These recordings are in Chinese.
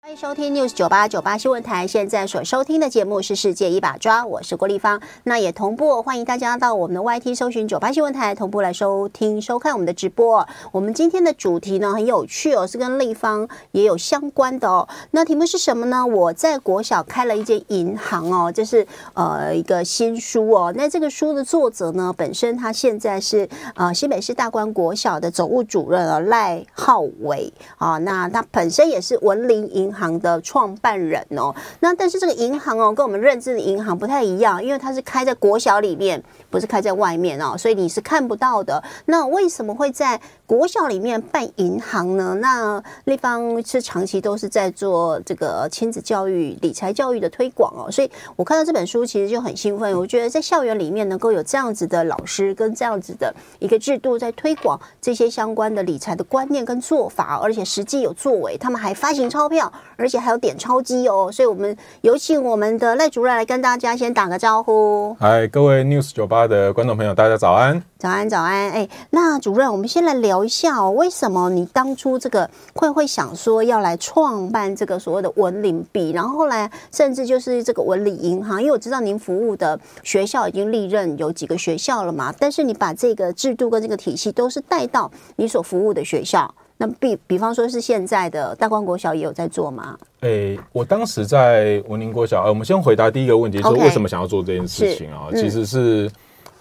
欢迎收听 News 九八九八新闻台，现在所收听的节目是《世界一把抓》，我是郭丽芳。那也同步欢迎大家到我们的 YT 搜寻九八新闻台，同步来收听、收看我们的直播。我们今天的主题呢，很有趣哦，是跟立方也有相关的哦。那题目是什么呢？我在国小开了一间银行哦，这是呃一个新书哦。那这个书的作者呢，本身他现在是呃新北市大观国小的总务主任赖浩伟啊。那他本身也是文林银。银行的创办人哦，那但是这个银行哦，跟我们认知的银行不太一样，因为它是开在国小里面，不是开在外面哦，所以你是看不到的。那为什么会在国小里面办银行呢？那立方是长期都是在做这个亲子教育、理财教育的推广哦，所以我看到这本书其实就很兴奋。我觉得在校园里面能够有这样子的老师跟这样子的一个制度在推广这些相关的理财的观念跟做法，而且实际有作为，他们还发行钞票。而且还有点钞机哦，所以，我们有请我们的赖主任来跟大家先打个招呼。嗨，各位 News 酒吧的观众朋友，大家早安！早安，早安。哎，那主任，我们先来聊一下哦，为什么你当初这个会会想说要来创办这个所谓的文理币，然后后来甚至就是这个文理银行？因为我知道您服务的学校已经历任有几个学校了嘛，但是你把这个制度跟这个体系都是带到你所服务的学校。那比比方说是现在的大观国小也有在做吗？哎，我当时在文林国小，呃，我们先回答第一个问题，是为什么想要做这件事情啊？其实是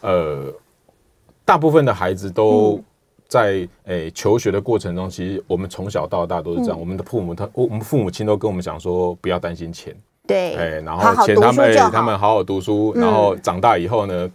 呃，大部分的孩子都在诶求学的过程中，其实我们从小到大都是这样，我们的父母他我们父母亲都跟我们讲说不要担心钱，对，哎，然后钱他们他们好好读书，然后长大以后呢。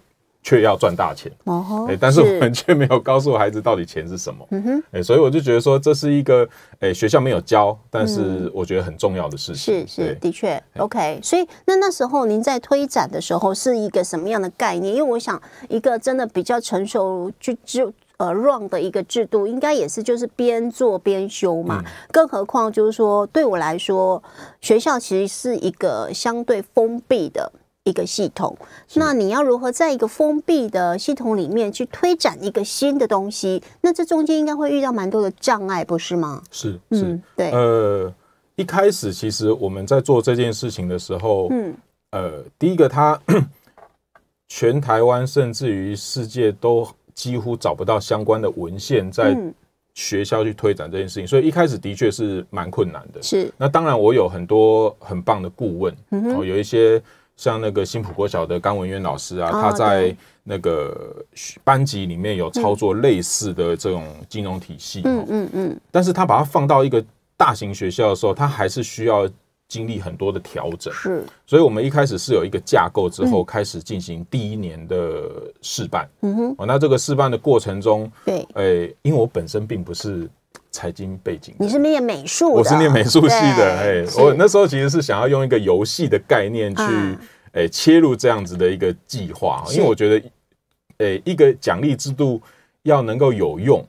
却要赚大钱，哦，但是我们却没有告诉孩子到底钱是什么。嗯哼，所以我就觉得说这是一个，哎，学校没有教，但是我觉得很重要的事情。是是，的确，OK。所以那那时候您在推展的时候是一个什么样的概念？因为我想，一个真的比较成熟就就呃 run 的一个制度，应该也是就是边做边修嘛。更何况就是说，对我来说，学校其实是一个相对封闭的。一个系统，那你要如何在一个封闭的系统里面去推展一个新的东西？那这中间应该会遇到蛮多的障碍，不是吗？是是，对。呃，一开始其实我们在做这件事情的时候，嗯，呃，第一个，他 全台湾甚至于世界都几乎找不到相关的文献，在学校去推展这件事情，所以一开始的确是蛮困难的。是。那当然，我有很多很棒的顾问，嗯，有一些。像那个新浦国小的甘文渊老师啊，他在那个班级里面有操作类似的这种金融体系，嗯嗯嗯，但是他把它放到一个大型学校的时候，他还是需要经历很多的调整。是，所以我们一开始是有一个架构之后，开始进行第一年的试办。嗯哼，哦，那这个试办的过程中，对，哎，因为我本身并不是财经背景，你是念美术，我是念美术系的，哎，我那时候其实是想要用一个游戏的概念去。诶，切入这样子的一个计划，因为我觉得，诶，一个奖励制度要能够有用，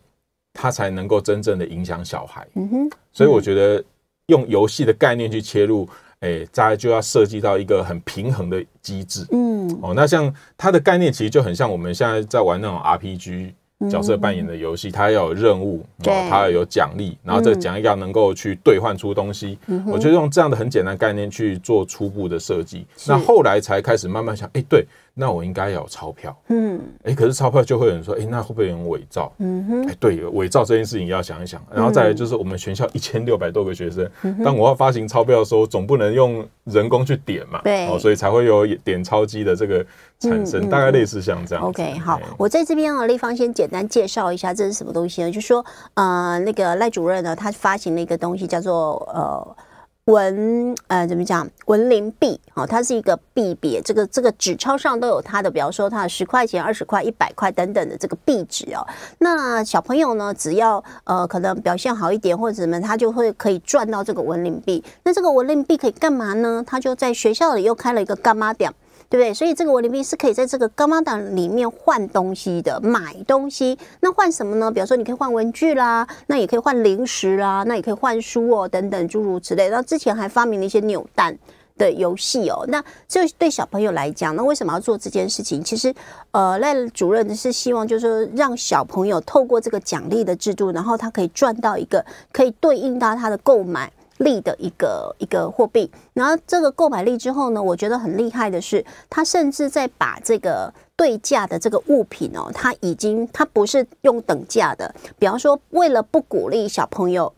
它才能够真正的影响小孩。嗯哼，所以我觉得用游戏的概念去切入，诶，大家就要设计到一个很平衡的机制。嗯，哦，那像它的概念其实就很像我们现在在玩那种 RPG。角色扮演的游戏，它要有任务，然后它要有奖励，然后这个奖励要能够去兑换出东西。我就用这样的很简单概念去做初步的设计，那后来才开始慢慢想，哎，对。那我应该要有钞票，嗯，哎，可是钞票就会有人说，哎，那会不会有人伪造？嗯哼，哎，对，伪造这件事情要想一想，然后再来就是我们全校一千六百多个学生，当我要发行钞票的时候，总不能用人工去点嘛，对，哦，所以才会有点钞机的这个产生，大概类似像这样。OK，好，我在这边啊，立芳先简单介绍一下这是什么东西呢？就说，呃，那个赖主任呢，他发行了一个东西叫做呃。文，呃，怎么讲？文林币，好，它是一个币别，这个这个纸钞上都有它的，比方说它的十块钱、二十块、一百块等等的这个币纸哦。那小朋友呢，只要呃可能表现好一点或者什么，他就会可以赚到这个文林币。那这个文林币可以干嘛呢？他就在学校里又开了一个干妈店。对不对？所以这个我林币是可以在这个高妈档里面换东西的，买东西。那换什么呢？比如说你可以换文具啦，那也可以换零食啦，那也可以换书哦等等诸如此类。那之前还发明了一些扭蛋的游戏哦。那这对小朋友来讲，那为什么要做这件事情？其实，呃，赖主任是希望就是说，让小朋友透过这个奖励的制度，然后他可以赚到一个可以对应到他的购买。力的一个一个货币，然后这个购买力之后呢，我觉得很厉害的是，它甚至在把这个对价的这个物品哦，它已经它不是用等价的，比方说为了不鼓励小朋友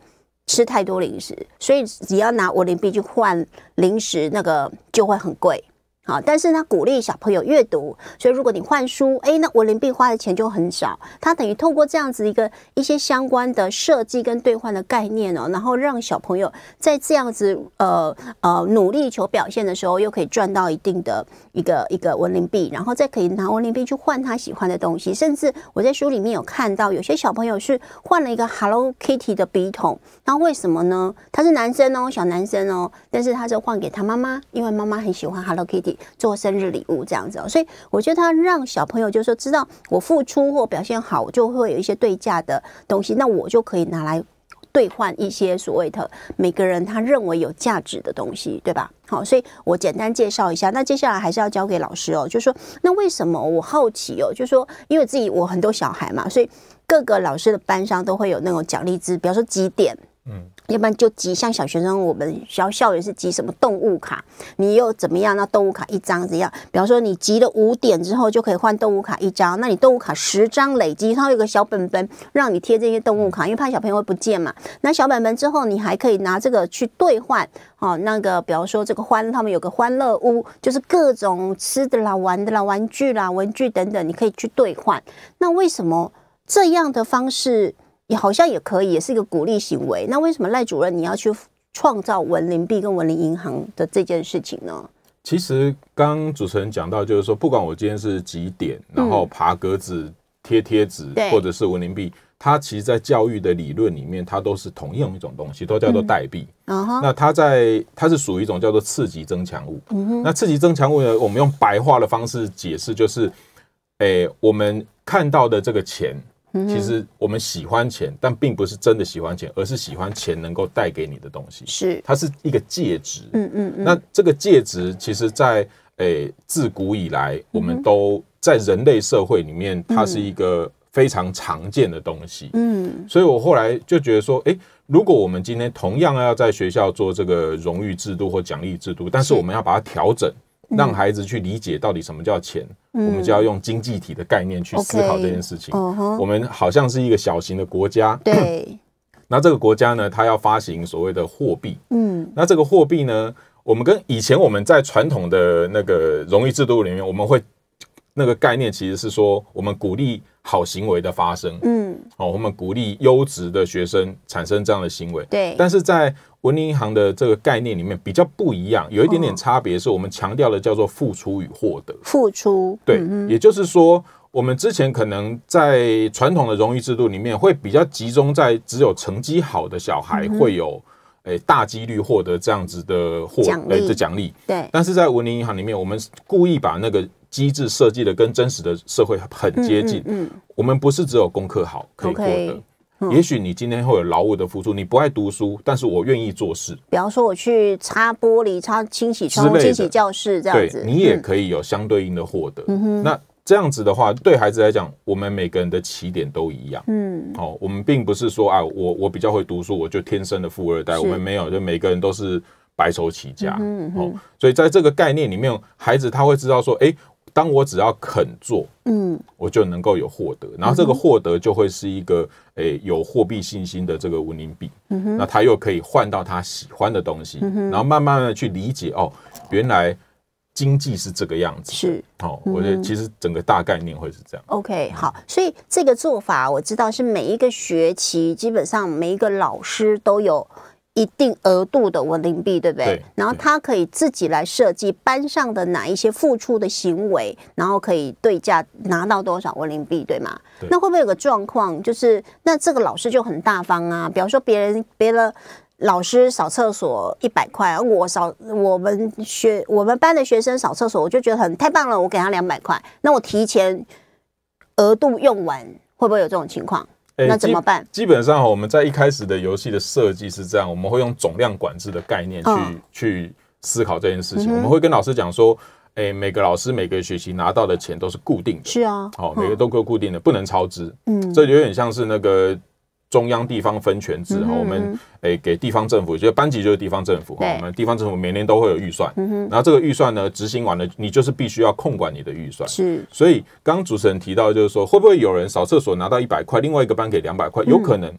吃太多零食，所以只要拿五零币去换零食，那个就会很贵。好，但是他鼓励小朋友阅读，所以如果你换书，哎，那文林币花的钱就很少。他等于透过这样子一个一些相关的设计跟兑换的概念哦，然后让小朋友在这样子呃呃努力求表现的时候，又可以赚到一定的一个一个文林币，然后再可以拿文林币去换他喜欢的东西。甚至我在书里面有看到，有些小朋友是换了一个 Hello Kitty 的笔筒，那为什么呢？他是男生哦，小男生哦，但是他是换给他妈妈，因为妈妈很喜欢 Hello Kitty。做生日礼物这样子哦，所以我觉得他让小朋友就是说，知道我付出或表现好，就会有一些对价的东西，那我就可以拿来兑换一些所谓的每个人他认为有价值的东西，对吧？好，所以我简单介绍一下，那接下来还是要交给老师哦，就是说，那为什么我好奇哦？就是说，因为自己我很多小孩嘛，所以各个老师的班上都会有那种奖励制，比方说几点，嗯。要不然就集，像小学生，我们校校园是集什么动物卡？你又怎么样？那动物卡一张怎样？比方说你集了五点之后，就可以换动物卡一张。那你动物卡十张累积，它有个小本本，让你贴这些动物卡，因为怕小朋友会不见嘛。那小本本之后，你还可以拿这个去兑换哦。那个，比方说这个欢，他们有个欢乐屋，就是各种吃的啦、玩的啦、玩具啦、文具等等，你可以去兑换。那为什么这样的方式？也好像也可以，也是一个鼓励行为。那为什么赖主任你要去创造文林币跟文林银行的这件事情呢？其实刚主持人讲到，就是说不管我今天是几点，然后爬格子、贴贴纸，或者是文林币，它其实，在教育的理论里面，它都是同样一种东西，都叫做代币。那它在它是属于一种叫做刺激增强物。那刺激增强物呢，我们用白话的方式解释，就是，诶，我们看到的这个钱。其实我们喜欢钱，但并不是真的喜欢钱，而是喜欢钱能够带给你的东西。是，它是一个介质。嗯嗯嗯。那这个介质，其实在诶自古以来，我们都在人类社会里面，它是一个非常常见的东西。嗯。所以我后来就觉得说，诶，如果我们今天同样要在学校做这个荣誉制度或奖励制度，但是我们要把它调整。让孩子去理解到底什么叫钱，我们就要用经济体的概念去思考这件事情。我们好像是一个小型的国家，对。那这个国家呢，它要发行所谓的货币，嗯。那这个货币呢，我们跟以前我们在传统的那个荣誉制度里面，我们会那个概念其实是说，我们鼓励好行为的发生，嗯。哦，我们鼓励优质的学生产生这样的行为，对。但是在文林银行的这个概念里面比较不一样，有一点点差别，是我们强调的叫做付出与获得。付出对，也就是说，我们之前可能在传统的荣誉制度里面，会比较集中在只有成绩好的小孩会有，诶，大几率获得这样子的获，哎，的奖励。对。但是在文林银行里面，我们故意把那个机制设计的跟真实的社会很接近。嗯，我们不是只有功课好可以获得。也许你今天会有劳务的付出，你不爱读书，但是我愿意做事。比方说，我去擦玻璃、擦清洗窗清洗教室这样子，你也可以有相对应的获得。那这样子的话，对孩子来讲，我们每个人的起点都一样。嗯，哦，我们并不是说啊，我我比较会读书，我就天生的富二代，我们没有，就每个人都是白手起家。嗯哼，所以在这个概念里面，孩子他会知道说，哎。当我只要肯做，嗯，我就能够有获得，然后这个获得就会是一个，诶，有货币信心的这个文明币，那他又可以换到他喜欢的东西，然后慢慢的去理解，哦，原来经济是这个样子，是，哦，我觉得其实整个大概念会是这样。OK，好，所以这个做法我知道是每一个学期基本上每一个老师都有。一定额度的文林币，对不对？然后他可以自己来设计班上的哪一些付出的行为，然后可以对价拿到多少文林币，对吗？那会不会有个状况，就是那这个老师就很大方啊？比方说别人别的老师扫厕所一百块，我扫我们学我们班的学生扫厕所，我就觉得很太棒了，我给他两百块。那我提前额度用完，会不会有这种情况？那怎么办？基本上，我们在一开始的游戏的设计是这样，我们会用总量管制的概念去去思考这件事情。我们会跟老师讲说，哎，每个老师每个学期拿到的钱都是固定的，是啊，好，每个都够固定的，不能超支。嗯，这有点像是那个。中央地方分权制，我们诶给地方政府，就班级就是地方政府，我们地方政府每年都会有预算，然后这个预算呢执行完了，你就是必须要控管你的预算。是，所以刚刚主持人提到就是说，会不会有人扫厕所拿到一百块，另外一个班给两百块？有可能，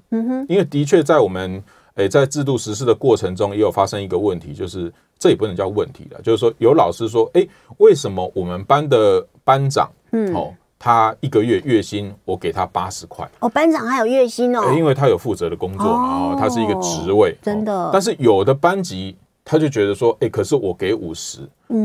因为的确在我们诶在制度实施的过程中，也有发生一个问题，就是这也不能叫问题了，就是说有老师说，哎，为什么我们班的班长，嗯，他一个月月薪，我给他八十块。哦，班长还有月薪哦。因为他有负责的工作，嘛，哦，他是一个职位，真的。但是有的班级，他就觉得说，哎，可是我给五十，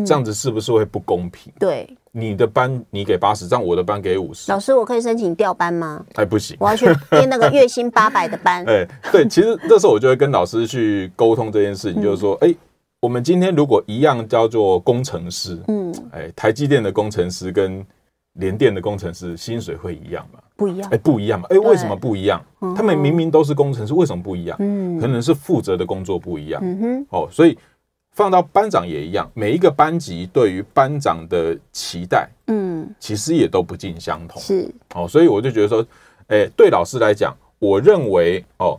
这样子是不是会不公平？对，你的班你给八十，这样我的班给五十。老师，我可以申请调班吗？哎，不行，我要去接 那个月薪八百的班。哎，对，其实那时候我就会跟老师去沟通这件事情，就是说，哎，我们今天如果一样叫做工程师，嗯，哎，台积电的工程师跟。连电的工程师薪水会一样吗？不一样，哎，不一样嘛，哎，为什么不一样？他们明明都是工程师，为什么不一样？嗯，可能是负责的工作不一样。嗯哼，哦，所以放到班长也一样，每一个班级对于班长的期待，嗯，其实也都不尽相同。是，哦，所以我就觉得说，哎，对老师来讲，我认为哦，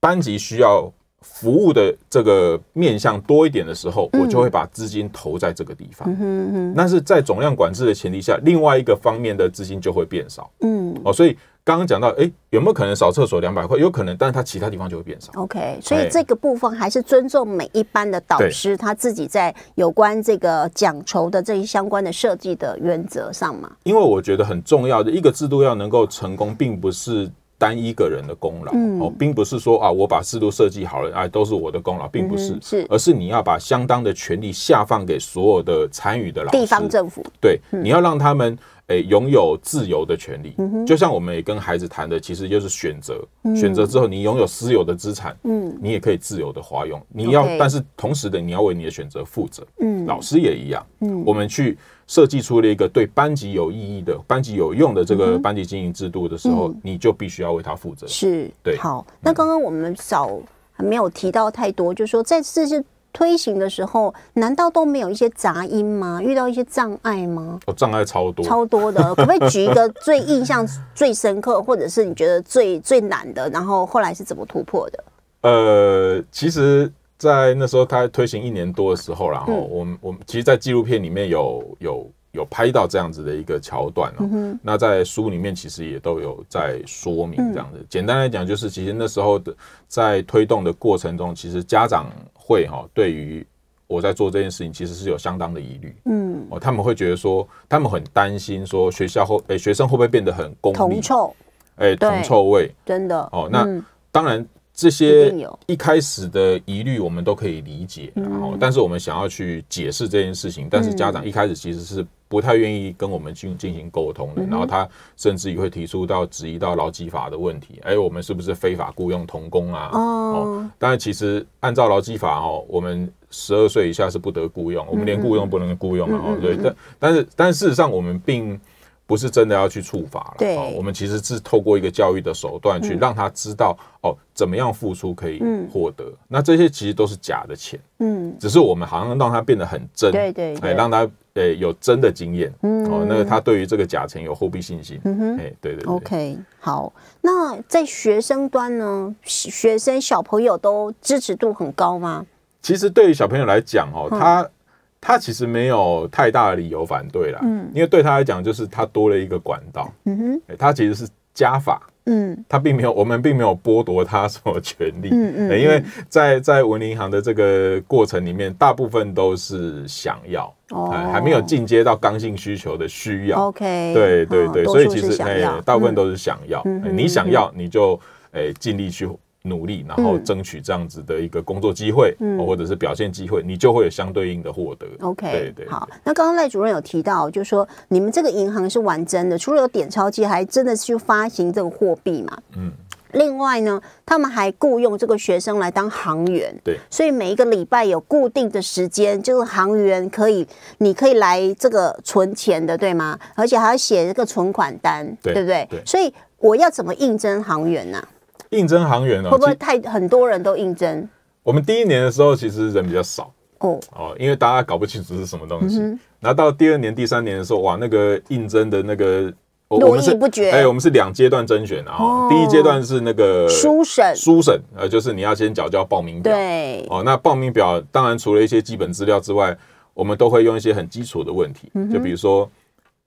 班级需要。服务的这个面向多一点的时候，我就会把资金投在这个地方。嗯嗯。但是在总量管制的前提下，另外一个方面的资金就会变少。嗯。哦，所以刚刚讲到，哎，有没有可能扫厕所两百块？有可能，但是它其他地方就会变少。OK，所以这个部分还是尊重每一班的导师他自己在有关这个奖酬的这些相关的设计的原则上嘛？因为我觉得很重要的一个制度要能够成功，并不是。单一个人的功劳哦，并不是说啊，我把制度设计好了，哎，都是我的功劳，并不是，是，而是你要把相当的权力下放给所有的参与的老师，地方政府，对，你要让他们诶拥有自由的权利，就像我们也跟孩子谈的，其实就是选择，选择之后你拥有私有的资产，嗯，你也可以自由的花用，你要，但是同时的你要为你的选择负责，嗯，老师也一样，嗯，我们去。设计出了一个对班级有意义的、班级有用的这个班级经营制度的时候，你就必须要为他负责。是，对。好，那刚刚我们少还没有提到太多，就说在这些推行的时候，难道都没有一些杂音吗？遇到一些障碍吗？哦，障碍超多，超多的。可不可以举一个最印象 最深刻，或者是你觉得最最难的，然后后来是怎么突破的？呃，其实。在那时候，他推行一年多的时候，然后我我其实，在纪录片里面有有有拍到这样子的一个桥段了。那在书里面，其实也都有在说明这样子。简单来讲，就是其实那时候的在推动的过程中，其实家长会哈，对于我在做这件事情，其实是有相当的疑虑。嗯，哦，他们会觉得说，他们很担心说，学校会，诶，学生会不会变得很功利？同臭，诶，同臭味，真的。哦，那当然。这些一开始的疑虑，我们都可以理解，然后，但是我们想要去解释这件事情，但是家长一开始其实是不太愿意跟我们进进行沟通的，然后他甚至于会提出到质疑到劳基法的问题，哎，我们是不是非法雇佣童工啊？哦，但然，其实按照劳基法哦，我们十二岁以下是不得雇佣，我们连雇佣不能雇佣嘛？哦，对，但但是但是事实上我们并。不是真的要去处罚了，对，我们其实是透过一个教育的手段去让他知道哦，怎么样付出可以获得，那这些其实都是假的钱，嗯，只是我们好像让他变得很真，对对，哎，让他呃有真的经验，嗯，哦，那个他对于这个假钱有货币信心，嗯哼，哎，对对，OK，好，那在学生端呢，学生小朋友都支持度很高吗？其实对于小朋友来讲，哦，他。他其实没有太大的理由反对了，嗯，因为对他来讲就是他多了一个管道，嗯哼，他其实是加法，嗯，他并没有，我们并没有剥夺他什么权利，嗯嗯，因为在在文林银行的这个过程里面，大部分都是想要，哦，还没有进阶到刚性需求的需要，OK，对对对，所以其实哎，大部分都是想要，你想要你就哎，尽力去。努力，然后争取这样子的一个工作机会，或者是表现机会，你就会有相对应的获得。OK，对对。好，那刚刚赖主任有提到，就是说你们这个银行是玩真的，除了有点钞机，还真的去发行这个货币嘛？嗯。另外呢，他们还雇佣这个学生来当行员。对。所以每一个礼拜有固定的时间，就是行员可以，你可以来这个存钱的，对吗？而且还要写这个存款单，对不对？对。所以我要怎么应征行员呢？应征航员呢？会不会太很多人都应征？我们第一年的时候，其实人比较少。哦哦，因为大家搞不清楚是什么东西。然后到第二年、第三年的时候，哇，那个应征的那个，我们是哎，我们是两阶段甄选。然后第一阶段是那个初审，初审呃，就是你要先缴交报名表。对哦，那报名表当然除了一些基本资料之外，我们都会用一些很基础的问题，就比如说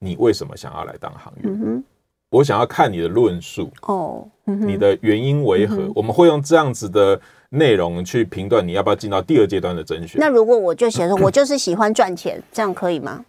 你为什么想要来当航员？我想要看你的论述哦，你的原因为何？我们会用这样子的内容去评断你要不要进到第二阶段的甄选。那如果我就写说，我就是喜欢赚钱，这样可以吗？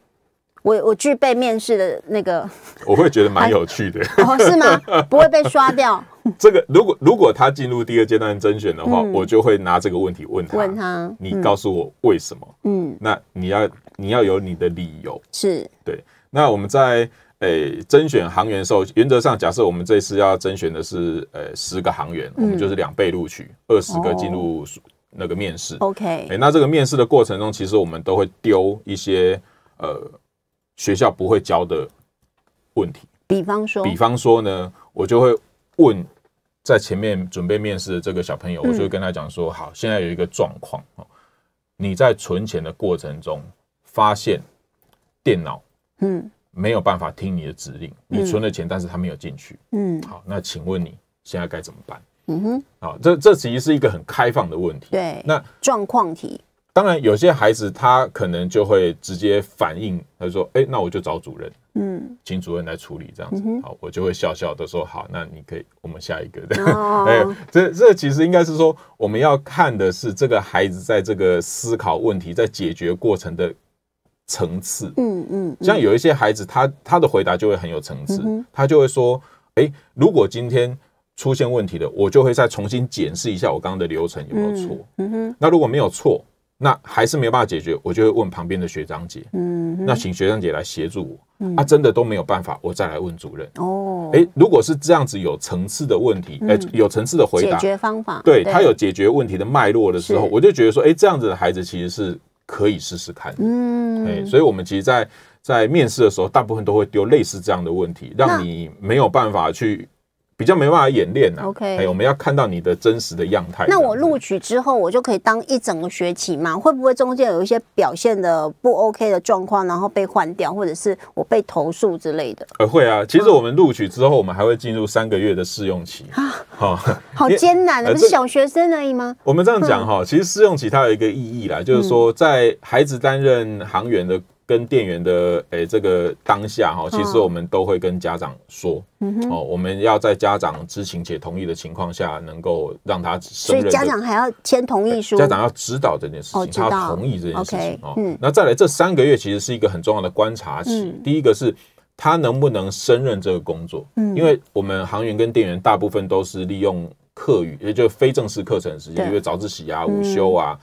我我具备面试的那个，我会觉得蛮有趣的 哦，是吗？不会被刷掉。这个如果如果他进入第二阶段甄选的话，我就会拿这个问题问他，问他，你告诉我为什么？嗯，那你要你要有你的理由，是对。那我们在。诶，甄选航员，时候，原则上假设我们这次要甄选的是呃十个航员，我们就是两倍录取，二十个进入那个面试。OK，诶，那这个面试的过程中，其实我们都会丢一些呃学校不会教的问题，比方说，比方说呢，我就会问在前面准备面试的这个小朋友，我就会跟他讲说，好，现在有一个状况哦，你在存钱的过程中发现电脑，嗯。没有办法听你的指令，你存了钱，但是他没有进去。嗯，好，那请问你现在该怎么办？嗯哼，好，这这其实是一个很开放的问题。对，那状况题。当然，有些孩子他可能就会直接反应，他说：“哎，那我就找主任，嗯，请主任来处理这样子。”好，我就会笑笑的说：“好，那你可以，我们下一个的。” 哎，这这其实应该是说，我们要看的是这个孩子在这个思考问题、在解决过程的。层次，嗯嗯，像有一些孩子，他他的回答就会很有层次，他就会说，哎，如果今天出现问题了，我就会再重新检视一下我刚刚的流程有没有错，嗯哼，那如果没有错，那还是没有办法解决，我就会问旁边的学长姐，嗯，那请学长姐来协助我，那真的都没有办法，我再来问主任，哦，哎，如果是这样子有层次的问题，哎，有层次的回答，解决方法，对他有解决问题的脉络的时候，我就觉得说，哎，这样子的孩子其实是。可以试试看，嗯，哎，所以我们其实，在在面试的时候，大部分都会丢类似这样的问题，让你没有办法去。比较没办法演练呐。OK，我们要看到你的真实的样态。那我录取之后，我就可以当一整个学期嘛？会不会中间有一些表现的不 OK 的状况，然后被换掉，或者是我被投诉之类的？呃，会啊。其实我们录取之后，我们还会进入三个月的试用期啊。好，好艰难，不是小学生而已吗？我们这样讲哈，其实试用期它有一个意义啦，就是说在孩子担任航员的。跟店员的诶，这个当下哈，其实我们都会跟家长说，哦，我们要在家长知情且同意的情况下，能够让他所以家长还要签同意书，家长要知道这件事情，他同意这件事情哦。嗯，那再来这三个月其实是一个很重要的观察期。第一个是他能不能胜任这个工作，嗯，因为我们航员跟店员大部分都是利用课余，也就是非正式课程时间，因为早自习啊、午休啊，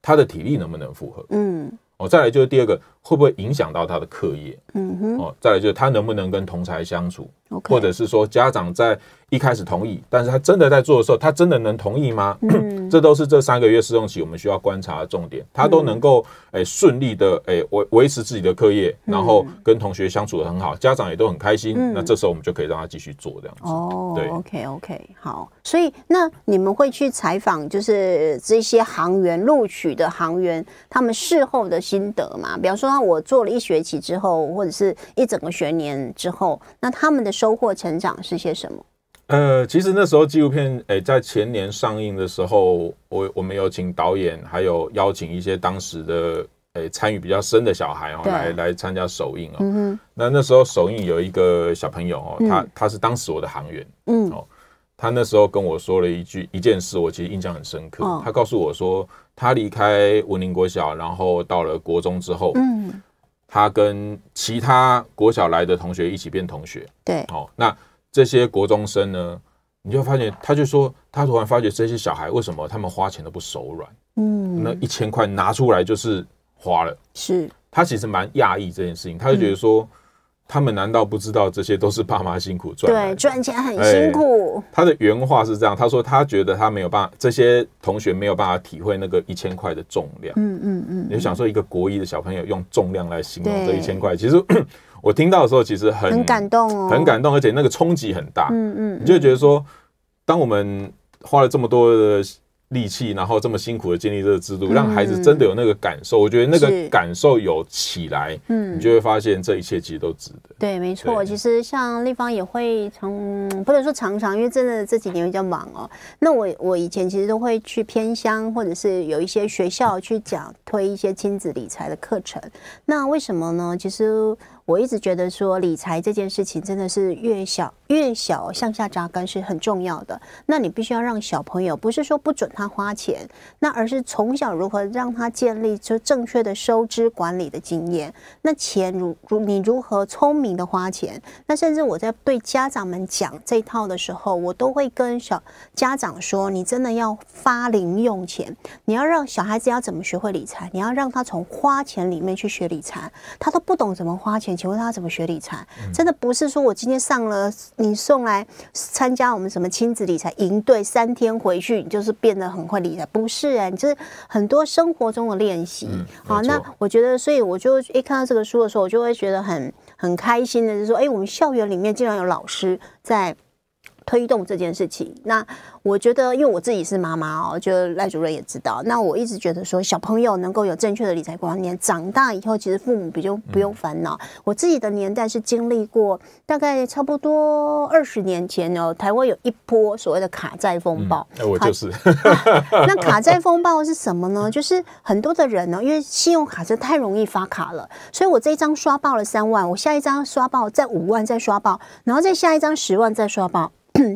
他的体力能不能负荷？嗯。再来就是第二个，会不会影响到他的课业？嗯哼。哦，再来就是他能不能跟同才相处？或者是说家长在一开始同意，但是他真的在做的时候，他真的能同意吗？嗯，这都是这三个月试用期我们需要观察的重点。他都能够诶顺利的诶维维持自己的课业，然后跟同学相处的很好，家长也都很开心。那这时候我们就可以让他继续做这样子。哦，OK 对 OK，好。所以那你们会去采访，就是这些航员录取的航员，他们事后的心得嘛？比方说，我做了一学期之后，或者是一整个学年之后，那他们的收。收获成长是些什么？呃，其实那时候纪录片，哎，在前年上映的时候，我我们有请导演，还有邀请一些当时的，诶参与比较深的小孩哦，来来参加首映哦。那那时候首映有一个小朋友哦，他他是当时我的航员，嗯哦，他那时候跟我说了一句一件事，我其实印象很深刻。他告诉我说，他离开文林国小，然后到了国中之后，嗯。他跟其他国小来的同学一起变同学，对，好，那这些国中生呢，你就发现，他就说，他突然发觉这些小孩为什么他们花钱都不手软，嗯，那一千块拿出来就是花了，是，他其实蛮讶异这件事情，他就觉得说。他们难道不知道这些都是爸妈辛苦赚？对，赚钱很辛苦。他的原话是这样，他说他觉得他没有办法，这些同学没有办法体会那个一千块的重量。嗯嗯嗯。你就想说一个国一的小朋友用重量来形容这一千块，其实我听到的时候其实很很感动哦，很感动，而且那个冲击很大。嗯嗯。你就觉得说，当我们花了这么多的。力气，然后这么辛苦的建立这个制度，让孩子真的有那个感受。我觉得那个感受有起来，嗯，你就会发现这一切其实都值得。对，没错，其实像立方也会从不能说常常，因为真的这几年比较忙哦。那我我以前其实都会去偏乡或者是有一些学校去讲推一些亲子理财的课程。那为什么呢？其实。我一直觉得说理财这件事情真的是越小越小向下扎根是很重要的。那你必须要让小朋友，不是说不准他花钱，那而是从小如何让他建立就正确的收支管理的经验。那钱如如你如何聪明的花钱？那甚至我在对家长们讲这套的时候，我都会跟小家长说：你真的要发零用钱，你要让小孩子要怎么学会理财？你要让他从花钱里面去学理财，他都不懂怎么花钱。你请问他怎么学理财？真的不是说我今天上了你送来参加我们什么亲子理财营队三天回去，你就是变得很会理财？不是哎，就是很多生活中的练习。好，那我觉得，所以我就一看到这个书的时候，我就会觉得很很开心的，就是说，哎，我们校园里面竟然有老师在。推动这件事情，那我觉得，因为我自己是妈妈哦，就赖主任也知道。那我一直觉得说，小朋友能够有正确的理财观念，长大以后其实父母比用不用烦恼。我自己的年代是经历过，大概差不多二十年前哦，台湾有一波所谓的卡债风暴。我就是。那卡债风暴是什么呢？就是很多的人呢，因为信用卡是太容易发卡了，所以我这一张刷爆了三万，我下一张刷爆再五万再刷爆，然后再下一张十万再刷爆。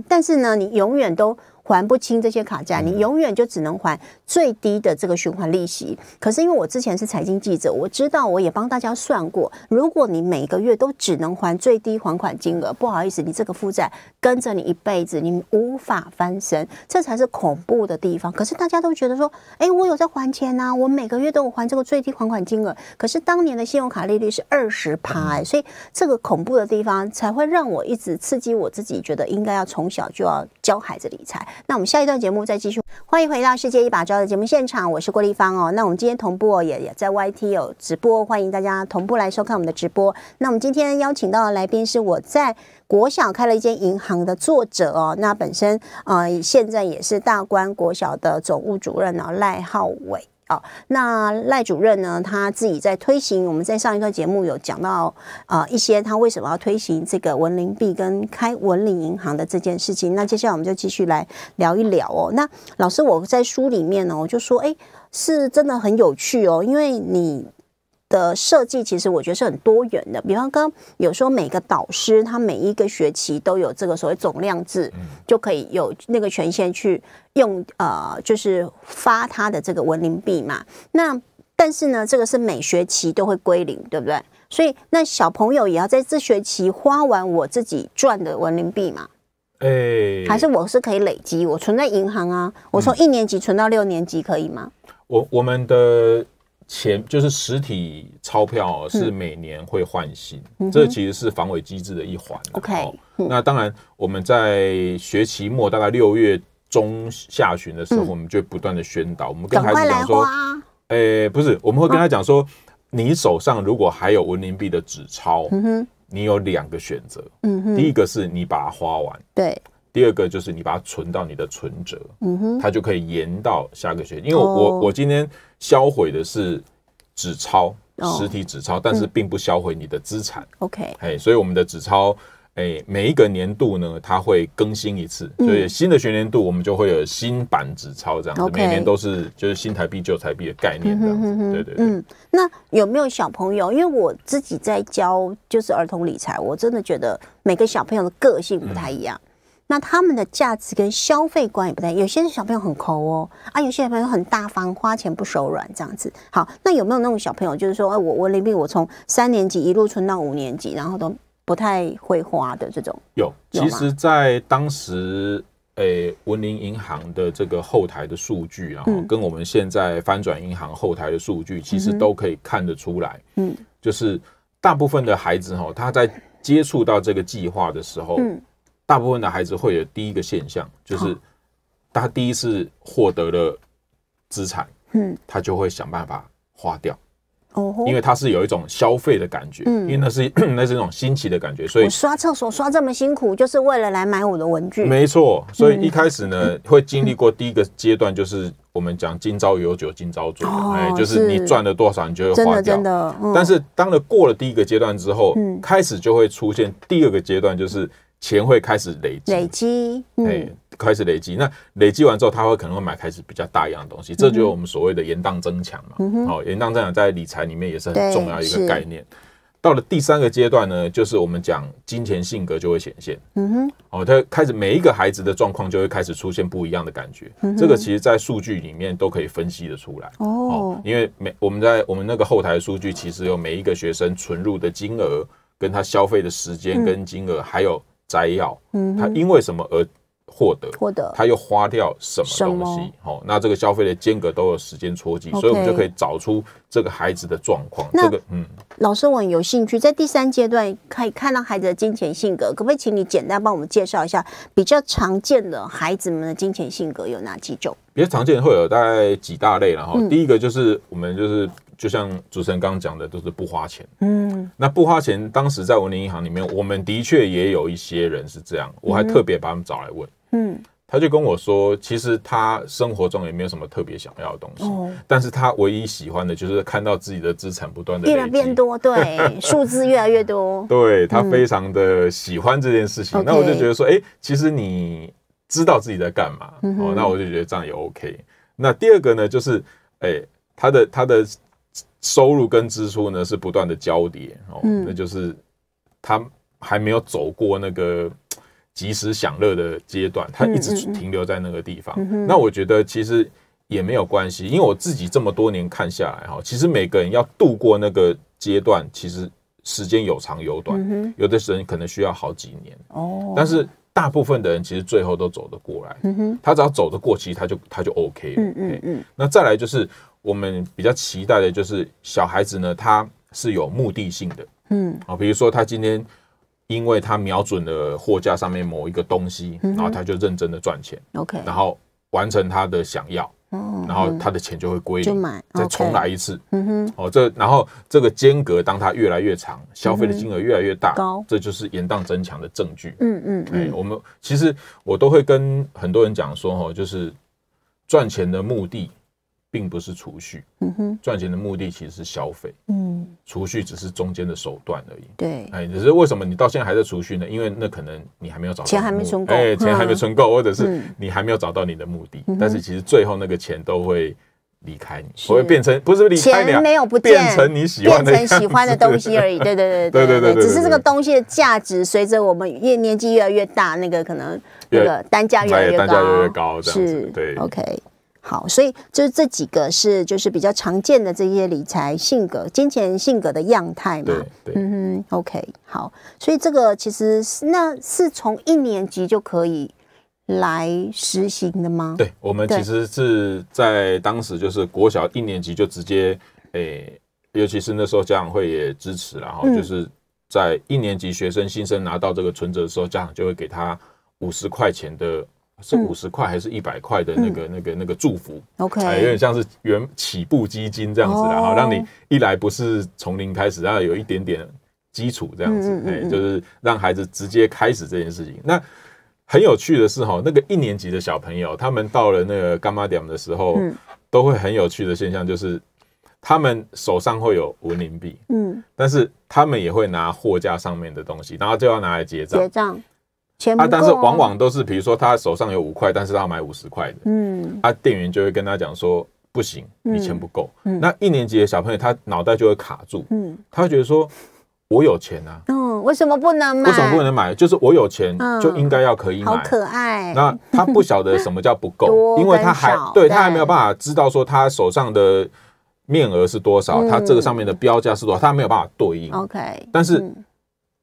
但是呢，你永远都。还不清这些卡债，你永远就只能还最低的这个循环利息。可是因为我之前是财经记者，我知道我也帮大家算过，如果你每个月都只能还最低还款金额，不好意思，你这个负债跟着你一辈子，你无法翻身，这才是恐怖的地方。可是大家都觉得说，哎，我有在还钱呐，我每个月都有还这个最低还款金额。可是当年的信用卡利率是二十趴，所以这个恐怖的地方才会让我一直刺激我自己，觉得应该要从小就要教孩子理财。那我们下一段节目再继续，欢迎回到《世界一把抓》的节目现场，我是郭丽芳哦。那我们今天同步也也在 YT 有直播，欢迎大家同步来收看我们的直播。那我们今天邀请到的来宾是我在国小开了一间银行的作者哦，那本身呃，现在也是大观国小的总务主任哦，赖浩伟。好，那赖主任呢？他自己在推行，我们在上一段节目有讲到啊，一些他为什么要推行这个文林币跟开文林银行的这件事情。那接下来我们就继续来聊一聊哦。那老师，我在书里面呢，我就说，哎，是真的很有趣哦，因为你。的设计其实我觉得是很多元的，比方刚有时候每个导师他每一个学期都有这个所谓总量制，就可以有那个权限去用，呃，就是发他的这个文林币嘛。那但是呢，这个是每学期都会归零，对不对？所以那小朋友也要在这学期花完我自己赚的文林币嘛？哎，还是我是可以累积，我存在银行啊，我从一年级存到六年级可以吗？我我们的。钱就是实体钞票是每年会换新，这其实是防伪机制的一环。OK，那当然我们在学期末大概六月中下旬的时候，我们就不断的宣导，我们跟孩子讲说，诶，不是，我们会跟他讲说，你手上如果还有文林币的纸钞，你有两个选择，嗯，第一个是你把它花完，对。第二个就是你把它存到你的存折，嗯哼，它就可以延到下个学期。因为我我今天销毁的是纸钞，实体纸钞，但是并不销毁你的资产。OK，哎，所以我们的纸钞，哎，每一个年度呢，它会更新一次，所以新的学年度我们就会有新版纸钞这样子。每年都是就是新台币旧台币的概念。嗯嗯嗯，对对，嗯，那有没有小朋友？因为我自己在教就是儿童理财，我真的觉得每个小朋友的个性不太一样。那他们的价值跟消费观也不太一有些小朋友很抠哦，啊，有些小朋友很大方，花钱不手软这样子。好，那有没有那种小朋友，就是说，哎，我文林病，我从三年级一路存到五年级，然后都不太会花的这种？有，其实，在当时，诶，文林银行的这个后台的数据，然后跟我们现在翻转银行后台的数据，其实都可以看得出来。嗯，就是大部分的孩子哈，他在接触到这个计划的时候，嗯。大部分的孩子会有第一个现象，就是他第一次获得了资产，嗯，他就会想办法花掉，哦，因为他是有一种消费的感觉，嗯，因为那是 那是一种新奇的感觉，所以刷厕所刷这么辛苦，就是为了来买我的文具，没错。所以一开始呢，会经历过第一个阶段，就是我们讲今朝有酒今朝醉，哎，就是你赚了多少，你就会花掉，真的。但是，当了过了第一个阶段之后，嗯，开始就会出现第二个阶段，就是。钱会开始累积，累积，哎，开始累积。那累积完之后，他会可能会买开始比较大一样的东西，这就是我们所谓的“延档增强”嘛。哦，延档增强在理财里面也是很重要一个概念。到了第三个阶段呢，就是我们讲金钱性格就会显现。嗯哼，哦，他开始每一个孩子的状况就会开始出现不一样的感觉。这个其实在数据里面都可以分析的出来。哦，因为每我们在我们那个后台数据，其实有每一个学生存入的金额，跟他消费的时间跟金额，还有。摘要，嗯，他因为什么而获得？获得，他又花掉什么东西？好，那这个消费的间隔都有时间戳记，所以我们就可以找出这个孩子的状况。这个，嗯，老师，我很有兴趣，在第三阶段可以看到孩子的金钱性格，可不可以请你简单帮我们介绍一下比较常见的孩子们的金钱性格有哪几种？比较常见的会有大概几大类，然后第一个就是我们就是。就像主持人刚刚讲的，都是不花钱。嗯，那不花钱，当时在文林银行里面，我们的确也有一些人是这样。我还特别把他们找来问，嗯，他就跟我说，其实他生活中也没有什么特别想要的东西，但是他唯一喜欢的就是看到自己的资产不断的变多，对，数字越来越多，对他非常的喜欢这件事情。那我就觉得说，哎，其实你知道自己在干嘛，哦，那我就觉得这样也 OK。那第二个呢，就是哎，他的他的。收入跟支出呢是不断的交叠哦，那就是他还没有走过那个及时享乐的阶段，他一直停留在那个地方。那我觉得其实也没有关系，因为我自己这么多年看下来哈，其实每个人要度过那个阶段，其实时间有长有短，有的人可能需要好几年哦，但是大部分的人其实最后都走得过来。嗯他只要走得过其实他就他就 OK。嗯嗯嗯，那再来就是。我们比较期待的就是小孩子呢，他是有目的性的，嗯啊，比如说他今天，因为他瞄准了货架上面某一个东西，然后他就认真的赚钱，OK，然后完成他的想要，然后他的钱就会归零，再重来一次，嗯哼，哦，这然后这个间隔，当他越来越长，消费的金额越来越大，这就是延宕增强的证据，嗯嗯，哎，我们其实我都会跟很多人讲说，哈，就是赚钱的目的。并不是储蓄，嗯哼，赚钱的目的其实是消费，嗯，储蓄只是中间的手段而已。对，哎，只是为什么你到现在还在储蓄呢？因为那可能你还没有找到钱还没存够，哎，钱还没存够，或者是你还没有找到你的目的。但是其实最后那个钱都会离开你，所以变成不是离开，没有不变成你喜欢的、喜欢的东西而已。对对对对对对，只是这个东西的价值随着我们越年纪越来越大，那个可能那个单价越来越高，单价越来越高，是，对，OK。好，所以就是这几个是就是比较常见的这些理财性格、金钱性格的样态嘛。对对，嗯哼 o k 好，所以这个其实是那是从一年级就可以来实行的吗？对，我们其实是在当时就是国小一年级就直接诶，尤其是那时候家长会也支持，然后就是在一年级学生新生拿到这个存折的时候，家长就会给他五十块钱的。是五十块还是一百块的那个那个那个祝福？OK，有点像是原起步基金这样子的哈，让你一来不是从零开始，然后有一点点基础这样子，哎，就是让孩子直接开始这件事情。那很有趣的是哈，那个一年级的小朋友，他们到了那个干妈点的时候，都会很有趣的现象，就是他们手上会有文林币，嗯，但是他们也会拿货架上面的东西，然后就要拿来结账。啊！但是往往都是，比如说他手上有五块，但是他要买五十块的，嗯，啊，店员就会跟他讲说，不行，你钱不够。嗯，那一年级的小朋友，他脑袋就会卡住，嗯，他会觉得说，我有钱啊，嗯，为什么不能买？为什么不能买？就是我有钱就应该要可以买。好可爱。那他不晓得什么叫不够，因为他还对他还没有办法知道说他手上的面额是多少，他这个上面的标价是多少，他没有办法对应。OK，但是。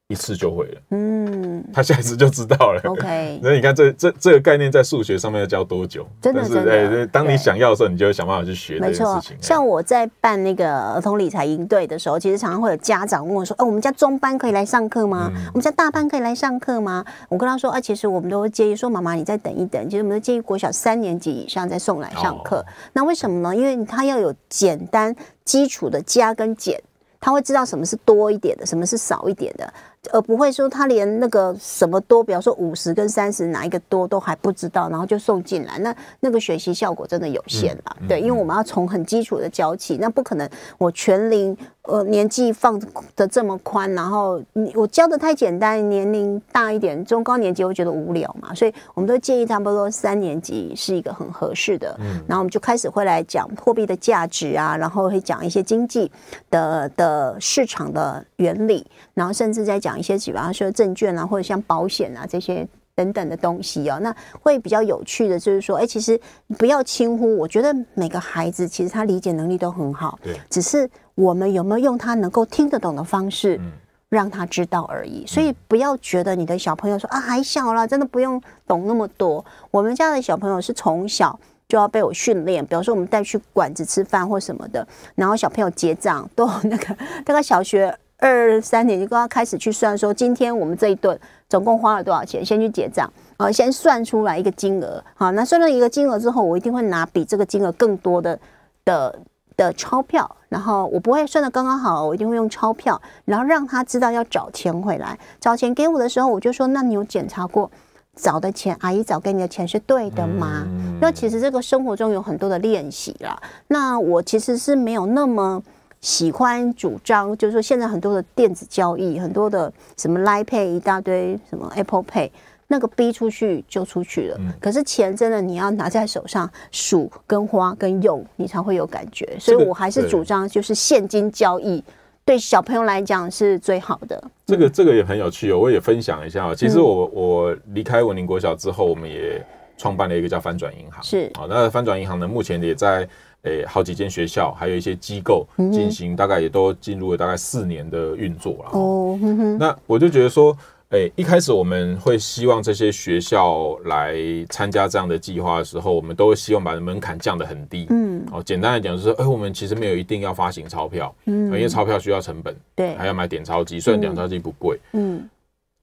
一次就会了，嗯，他下一次就知道了。OK，那你看这这这个概念在数学上面要教多久？真的真的。当你想要的时候，你就会想办法去学。没错，像我在办那个儿童理财营队的时候，其实常常会有家长问我说：“哦，我们家中班可以来上课吗？我们家大班可以来上课吗？”我跟他说：“啊，其实我们都建议说，妈妈你再等一等，其实我们都建议国小三年级以上再送来上课。那为什么呢？因为他要有简单基础的加跟减，他会知道什么是多一点的，什么是少一点的。”而不会说他连那个什么多，比方说五十跟三十哪一个多都还不知道，然后就送进来，那那个学习效果真的有限了。对，因为我们要从很基础的教起，那不可能我全零。呃，年纪放的这么宽，然后我教的太简单，年龄大一点，中高年级会觉得无聊嘛，所以我们都建议差不多三年级是一个很合适的。嗯，然后我们就开始会来讲货币的价值啊，然后会讲一些经济的的市场的原理，然后甚至在讲一些，比方说证券啊，或者像保险啊这些。等等的东西哦，那会比较有趣的，就是说，哎，其实不要轻忽，我觉得每个孩子其实他理解能力都很好，对，只是我们有没有用他能够听得懂的方式，让他知道而已。所以不要觉得你的小朋友说啊还小啦，真的不用懂那么多。我们家的小朋友是从小就要被我训练，比如说我们带去馆子吃饭或什么的，然后小朋友结账都有那个 那个小学。二三点就刚刚开始去算，说今天我们这一顿总共花了多少钱？先去结账，呃，先算出来一个金额，好，那算了一个金额之后，我一定会拿比这个金额更多的的的钞票，然后我不会算的刚刚好，我一定会用钞票，然后让他知道要找钱回来，找钱给我的时候，我就说，那你有检查过找的钱，阿姨找给你的钱是对的吗？那其实这个生活中有很多的练习啦。那我其实是没有那么。喜欢主张，就是说现在很多的电子交易，很多的什么 Pay 一大堆，什么 Apple Pay，那个逼出去就出去了。可是钱真的你要拿在手上数，跟花跟用，你才会有感觉。所以我还是主张就是现金交易，对小朋友来讲是最好的。这个这个也很有趣，哦，我也分享一下。其实我我离开文林国小之后，我们也创办了一个叫翻转银行，是啊，那翻转银行呢，目前也在。诶，好几间学校，还有一些机构进行，大概也都进入了大概四年的运作了。哦，那我就觉得说，诶，一开始我们会希望这些学校来参加这样的计划的时候，我们都会希望把门槛降得很低。嗯，哦，简单来讲就是，哎，我们其实没有一定要发行钞票，嗯，因为钞票需要成本，对，还要买点钞机，虽然点钞机不贵，嗯。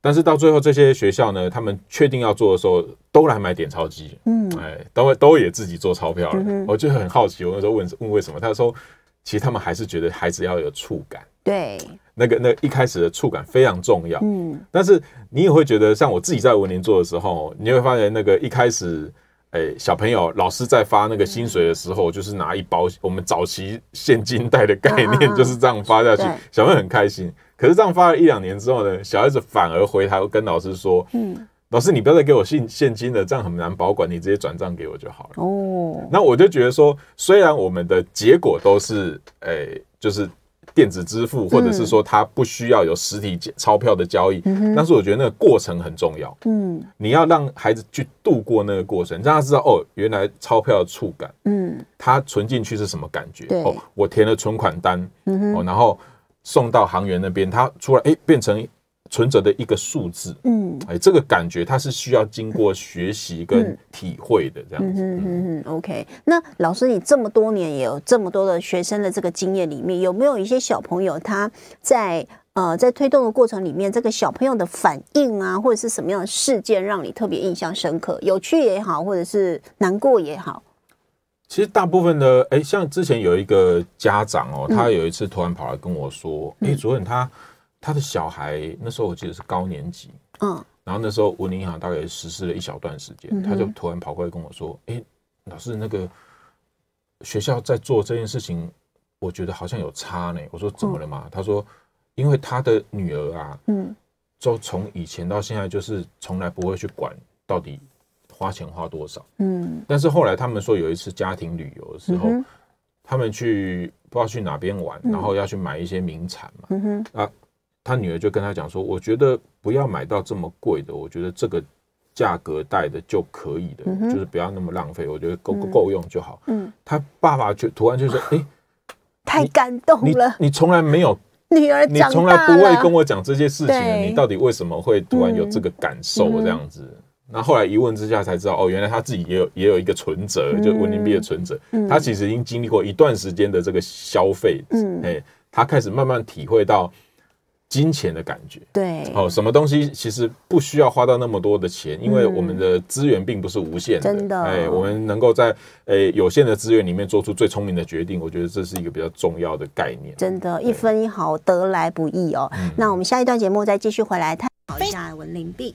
但是到最后，这些学校呢，他们确定要做的时候，都来买点钞机。嗯，哎，都会都也自己做钞票了。我就很好奇，我那时候问问为什么，他说，其实他们还是觉得孩子要有触感。对，那个那一开始的触感非常重要。嗯，但是你也会觉得，像我自己在文林做的时候，你会发现那个一开始，哎，小朋友老师在发那个薪水的时候，就是拿一包我们早期现金袋的概念，就是这样发下去，小朋友很开心。可是这样发了一两年之后呢，小孩子反而回头跟老师说：“嗯，老师，你不要再给我现现金了，这样很难保管，你直接转账给我就好了。”哦，那我就觉得说，虽然我们的结果都是诶，就是电子支付，或者是说他不需要有实体钞票的交易，但是我觉得那个过程很重要。嗯，你要让孩子去度过那个过程，让他知道哦，原来钞票的触感，嗯，他存进去是什么感觉？哦，我填了存款单，嗯哼，然后。送到航员那边，他出来哎，变成存折的一个数字，嗯，哎，这个感觉他是需要经过学习跟体会的，这样子。嗯嗯嗯嗯，OK。那老师，你这么多年也有这么多的学生的这个经验里面，有没有一些小朋友他在呃在推动的过程里面，这个小朋友的反应啊，或者是什么样的事件让你特别印象深刻？有趣也好，或者是难过也好？其实大部分的，哎，像之前有一个家长哦，他有一次突然跑来跟我说：“哎，主任，他他的小孩那时候我记得是高年级，嗯，然后那时候文明银行大概实施了一小段时间，他就突然跑过来跟我说：‘哎，老师，那个学校在做这件事情，我觉得好像有差呢。’我说怎么了嘛？他说：因为他的女儿啊，嗯，就从以前到现在就是从来不会去管到底。”花钱花多少？嗯，但是后来他们说有一次家庭旅游的时候，他们去不知道去哪边玩，然后要去买一些名产嘛。嗯哼，啊，他女儿就跟他讲说：“我觉得不要买到这么贵的，我觉得这个价格带的就可以的，就是不要那么浪费，我觉得够够用就好。”嗯，他爸爸就突然就说：“哎，太感动了！你从来没有女儿，你从来不会跟我讲这些事情你到底为什么会突然有这个感受这样子？”那后来一问之下才知道，哦，原来他自己也有也有一个存折，就文林币的存折。嗯，他其实已经经历过一段时间的这个消费，嗯，哎，他开始慢慢体会到金钱的感觉。对，哦，什么东西其实不需要花到那么多的钱，因为我们的资源并不是无限的。真的，哎，我们能够在诶有限的资源里面做出最聪明的决定，我觉得这是一个比较重要的概念。真的，一分一毫得来不易哦。那我们下一段节目再继续回来探讨一下文林币。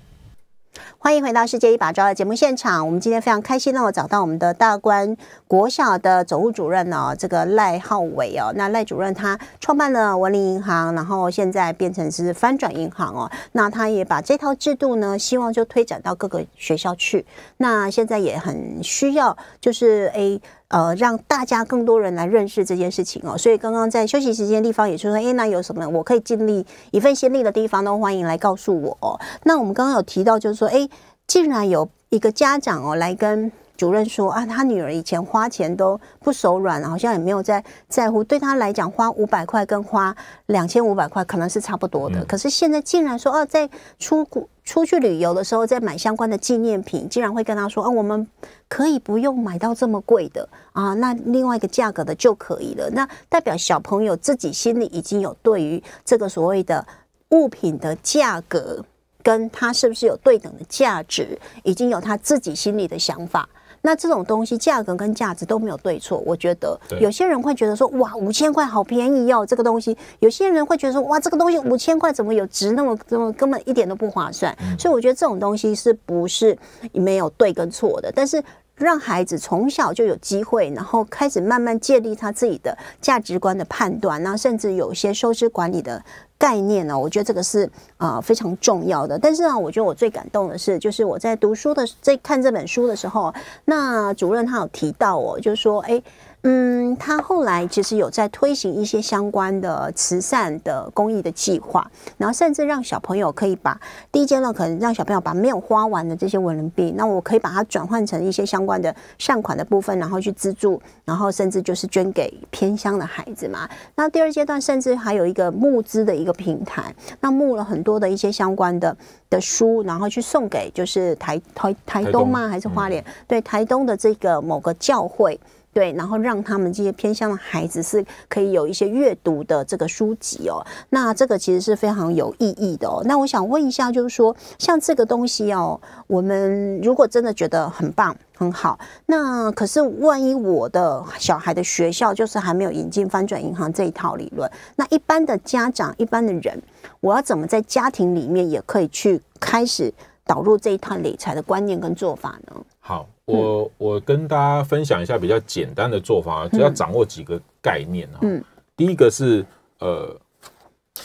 欢迎回到《世界一把抓》的节目现场。我们今天非常开心呢，我找到我们的大关国小的总务主任呢，这个赖浩伟哦。那赖主任他创办了文林银行，然后现在变成是翻转银行哦。那他也把这套制度呢，希望就推展到各个学校去。那现在也很需要，就是诶。呃，让大家更多人来认识这件事情哦。所以刚刚在休息时间地方也是说，哎，那有什么我可以尽力一份心力的地方，都欢迎来告诉我。哦。那我们刚刚有提到，就是说，哎，竟然有一个家长哦，来跟主任说啊，他女儿以前花钱都不手软，好像也没有在在乎。对他来讲，花五百块跟花两千五百块可能是差不多的。可是现在竟然说，哦，在出出去旅游的时候，在买相关的纪念品，竟然会跟他说，啊，我们。可以不用买到这么贵的啊，那另外一个价格的就可以了。那代表小朋友自己心里已经有对于这个所谓的物品的价格，跟它是不是有对等的价值，已经有他自己心里的想法。那这种东西价格跟价值都没有对错，我觉得有些人会觉得说哇五千块好便宜哦这个东西，有些人会觉得说哇这个东西五千块怎么有值那么这么根本一点都不划算，所以我觉得这种东西是不是没有对跟错的，但是让孩子从小就有机会，然后开始慢慢建立他自己的价值观的判断，那甚至有一些收支管理的。概念呢，我觉得这个是啊非常重要的。但是呢，我觉得我最感动的是，就是我在读书的在看这本书的时候，那主任他有提到哦，就说哎。嗯，他后来其实有在推行一些相关的慈善的公益的计划，然后甚至让小朋友可以把第一阶段可能让小朋友把没有花完的这些文人币，那我可以把它转换成一些相关的善款的部分，然后去资助，然后甚至就是捐给偏乡的孩子嘛。那第二阶段甚至还有一个募资的一个平台，那募了很多的一些相关的的书，然后去送给就是台台台东吗？还是花莲？对，台东的这个某个教会。对，然后让他们这些偏向的孩子是可以有一些阅读的这个书籍哦。那这个其实是非常有意义的哦。那我想问一下，就是说像这个东西哦，我们如果真的觉得很棒很好，那可是万一我的小孩的学校就是还没有引进翻转银行这一套理论，那一般的家长、一般的人，我要怎么在家庭里面也可以去开始导入这一套理财的观念跟做法呢？好。我我跟大家分享一下比较简单的做法，只要掌握几个概念哈。嗯。第一个是呃，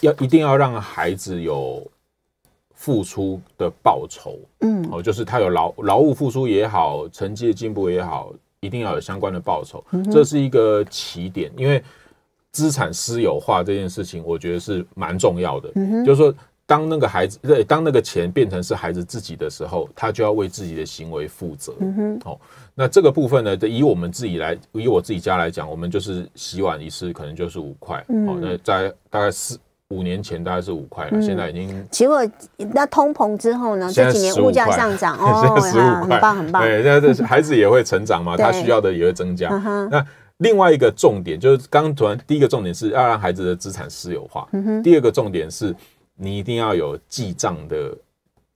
要一定要让孩子有付出的报酬，嗯，哦，就是他有劳劳务付出也好，成绩的进步也好，一定要有相关的报酬，这是一个起点。因为资产私有化这件事情，我觉得是蛮重要的，就是说。当那个孩子，当那个钱变成是孩子自己的时候，他就要为自己的行为负责。嗯哼，哦，那这个部分呢，以我们自己来，以我自己家来讲，我们就是洗碗一次可能就是五块。哦，那在大概四。五年前，大概是五块了，现在已经……其我那通膨之后呢，这几年物价上涨 哦，十五块，很棒，很棒。对，现在这孩子也会成长嘛，他需要的也会增加。那另外一个重点就是刚突然第一个重点是要让孩子的资产私有化。嗯第二个重点是。你一定要有记账的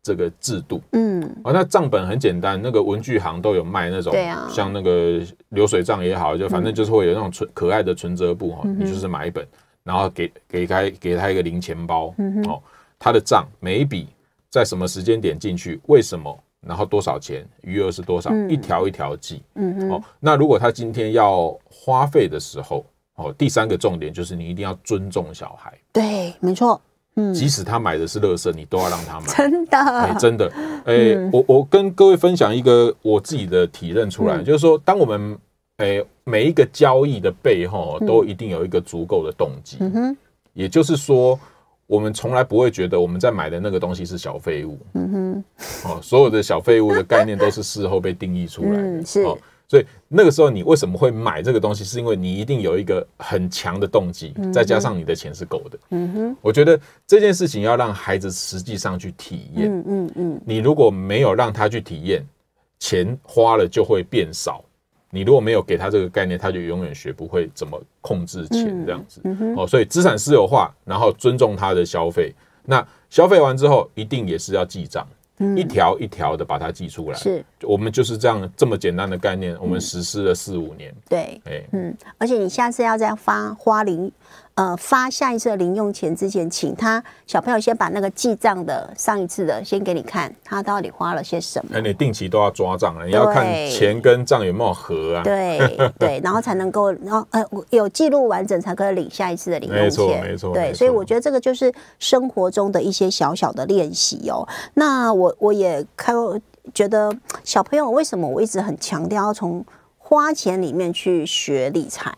这个制度，嗯，哦，那账本很简单，那个文具行都有卖那种，对啊，像那个流水账也好，就反正就是会有那种存可爱的存折簿，哦，你就是买一本，然后给给他给他一个零钱包，哦，他的账每一笔在什么时间点进去，为什么，然后多少钱，余额是多少，一条一条记，嗯嗯，哦，那如果他今天要花费的时候，哦，第三个重点就是你一定要尊重小孩，对，没错。即使他买的是乐色，你都要让他买。真的，真的，哎，我我跟各位分享一个我自己的体认出来，就是说，当我们哎每一个交易的背后，都一定有一个足够的动机。嗯也就是说，我们从来不会觉得我们在买的那个东西是小废物。嗯哼，哦，所有的小废物的概念都是事后被定义出来的。是。所以那个时候，你为什么会买这个东西？是因为你一定有一个很强的动机，再加上你的钱是够的。嗯哼，我觉得这件事情要让孩子实际上去体验。嗯嗯嗯，你如果没有让他去体验，钱花了就会变少。你如果没有给他这个概念，他就永远学不会怎么控制钱这样子。哦，所以资产私有化，然后尊重他的消费。那消费完之后，一定也是要记账。一条一条的把它记出来，是我们就是这样这么简单的概念，我们实施了四五年。对，嗯，而且你下次要再发花梨。呃，发下一次的零用钱之前，请他小朋友先把那个记账的上一次的先给你看，他到底花了些什么？那你定期都要抓账了，你要看钱跟账有没有合啊？对对，然后才能够，然后呃，有记录完整，才可以领下一次的零用钱。没错没错。对，所以我觉得这个就是生活中的一些小小的练习哦。那我我也开觉得小朋友为什么我一直很强调要从花钱里面去学理财。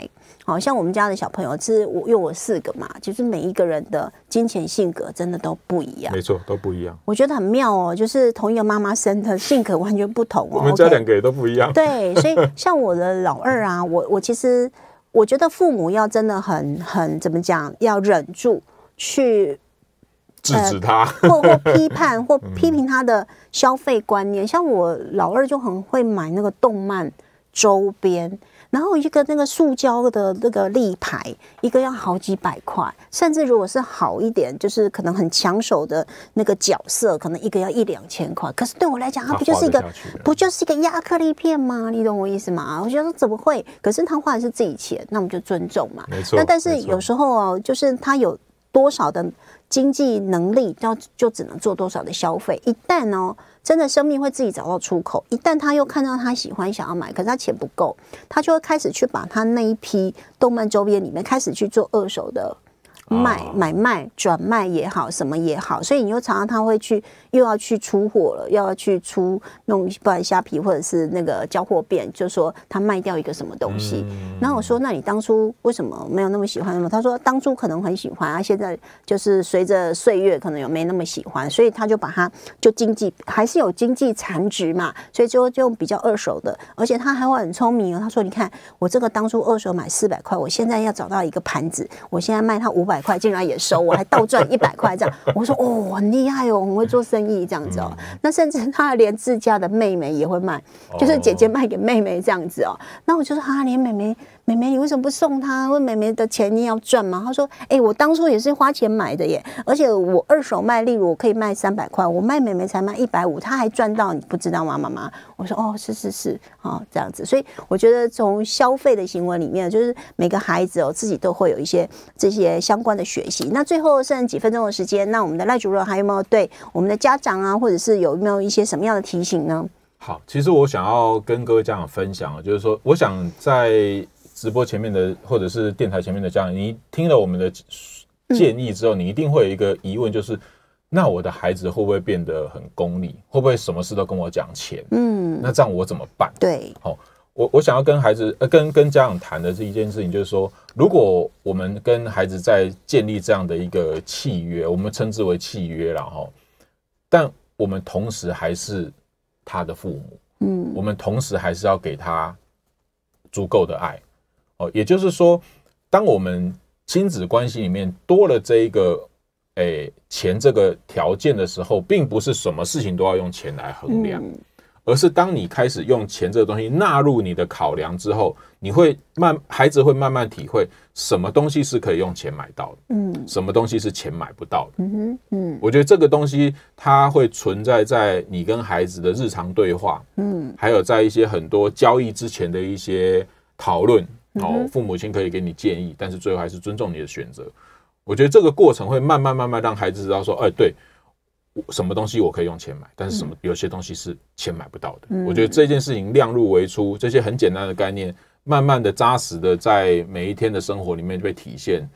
好像我们家的小朋友，是我，因为我四个嘛，就是每一个人的金钱性格真的都不一样。没错，都不一样。我觉得很妙哦，就是同一个妈妈生的，性格完全不同。我们家两个也都不一样。对，所以像我的老二啊，我我其实我觉得父母要真的很很怎么讲，要忍住去制止他，或或批 判或批评他的消费观念。像我老二就很会买那个动漫周边。然后一个那个塑胶的那个立牌，一个要好几百块，甚至如果是好一点，就是可能很抢手的那个角色，可能一个要一两千块。可是对我来讲，它不就是一个不就是一个亚克力片吗？你懂我意思吗？我觉得怎么会？可是他花的是自己钱，那我们就尊重嘛。没错，那但是有时候哦，就是他有。多少的经济能力，到就只能做多少的消费。一旦呢，真的生命会自己找到出口。一旦他又看到他喜欢想要买，可是他钱不够，他就会开始去把他那一批动漫周边里面开始去做二手的卖买卖、转卖也好，什么也好。所以你又常常他会去。又要去出货了，又要去出弄不然虾皮或者是那个交货变，就说他卖掉一个什么东西。然后我说：“那你当初为什么没有那么喜欢？”他说：“当初可能很喜欢，啊，现在就是随着岁月，可能有没那么喜欢，所以他就把它就经济还是有经济残值嘛，所以就就比较二手的。而且他还会很聪明哦。他说：‘你看我这个当初二手买四百块，我现在要找到一个盘子，我现在卖他五百块，竟然也收，我还倒赚一百块。’这样我说：‘哦，很厉害哦，很会做生意。’”生意这样子哦，那甚至他连自家的妹妹也会卖，就是姐姐卖给妹妹这样子哦，那我就说哈，连妹妹。妹妹，你为什么不送他？问妹妹的钱你要赚吗？他说：“哎，我当初也是花钱买的耶，而且我二手卖，例如我可以卖三百块，我卖妹妹才卖一百五，他还赚到，你不知道吗，妈妈？”我说：“哦，是是是，哦，这样子。”所以我觉得从消费的行为里面，就是每个孩子哦自己都会有一些这些相关的学习。那最后剩几分钟的时间，那我们的赖主任还有没有对我们的家长啊，或者是有没有一些什么样的提醒呢？好，其实我想要跟各位家长分享，就是说我想在。直播前面的，或者是电台前面的家长，你听了我们的建议之后，你一定会有一个疑问，就是那我的孩子会不会变得很功利？会不会什么事都跟我讲钱？嗯，那这样我怎么办？对，好，我我想要跟孩子，跟跟家长谈的这一件事情，就是说，如果我们跟孩子在建立这样的一个契约，我们称之为契约了哈，但我们同时还是他的父母，嗯，我们同时还是要给他足够的爱。哦，也就是说，当我们亲子关系里面多了这一个，诶，钱这个条件的时候，并不是什么事情都要用钱来衡量，而是当你开始用钱这个东西纳入你的考量之后，你会慢，孩子会慢慢体会什么东西是可以用钱买到的，嗯，什么东西是钱买不到的，嗯哼，嗯，我觉得这个东西它会存在在你跟孩子的日常对话，嗯，还有在一些很多交易之前的一些讨论。哦，父母亲可以给你建议，但是最后还是尊重你的选择。我觉得这个过程会慢慢慢慢让孩子知道说，哎，对，什么东西我可以用钱买，但是什么有些东西是钱买不到的。我觉得这件事情量入为出，这些很简单的概念，慢慢的扎实的在每一天的生活里面被体现，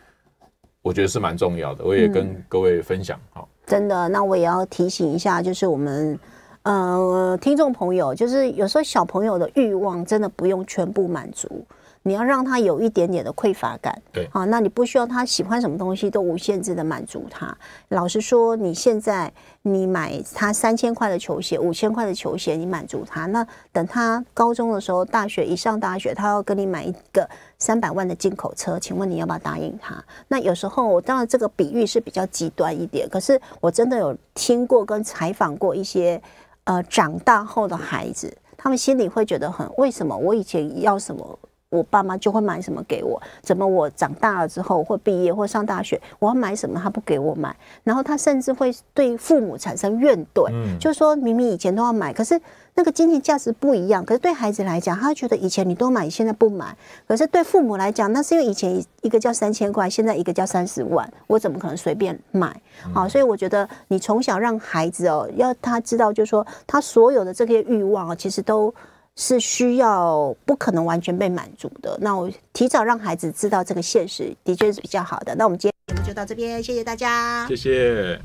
我觉得是蛮重要的。我也跟各位分享，好，真的，那我也要提醒一下，就是我们呃听众朋友，就是有时候小朋友的欲望真的不用全部满足。你要让他有一点点的匮乏感，对啊，那你不需要他喜欢什么东西都无限制的满足他。老实说，你现在你买他三千块的球鞋、五千块的球鞋，你满足他。那等他高中的时候、大学一上大学，他要跟你买一个三百万的进口车，请问你要不要答应他？那有时候我当然这个比喻是比较极端一点，可是我真的有听过跟采访过一些呃长大后的孩子，他们心里会觉得很为什么我以前要什么？我爸妈就会买什么给我，怎么我长大了之后或毕业或上大学，我要买什么他不给我买，然后他甚至会对父母产生怨怼，就说明明以前都要买，可是那个金钱价值不一样，可是对孩子来讲，他觉得以前你都买，现在不买，可是对父母来讲，那是因为以前一个叫三千块，现在一个叫三十万，我怎么可能随便买？好，所以我觉得你从小让孩子哦，要他知道，就是说他所有的这些欲望啊，其实都。是需要不可能完全被满足的，那我提早让孩子知道这个现实，的确是比较好的。那我们今天节目就到这边，谢谢大家，谢谢。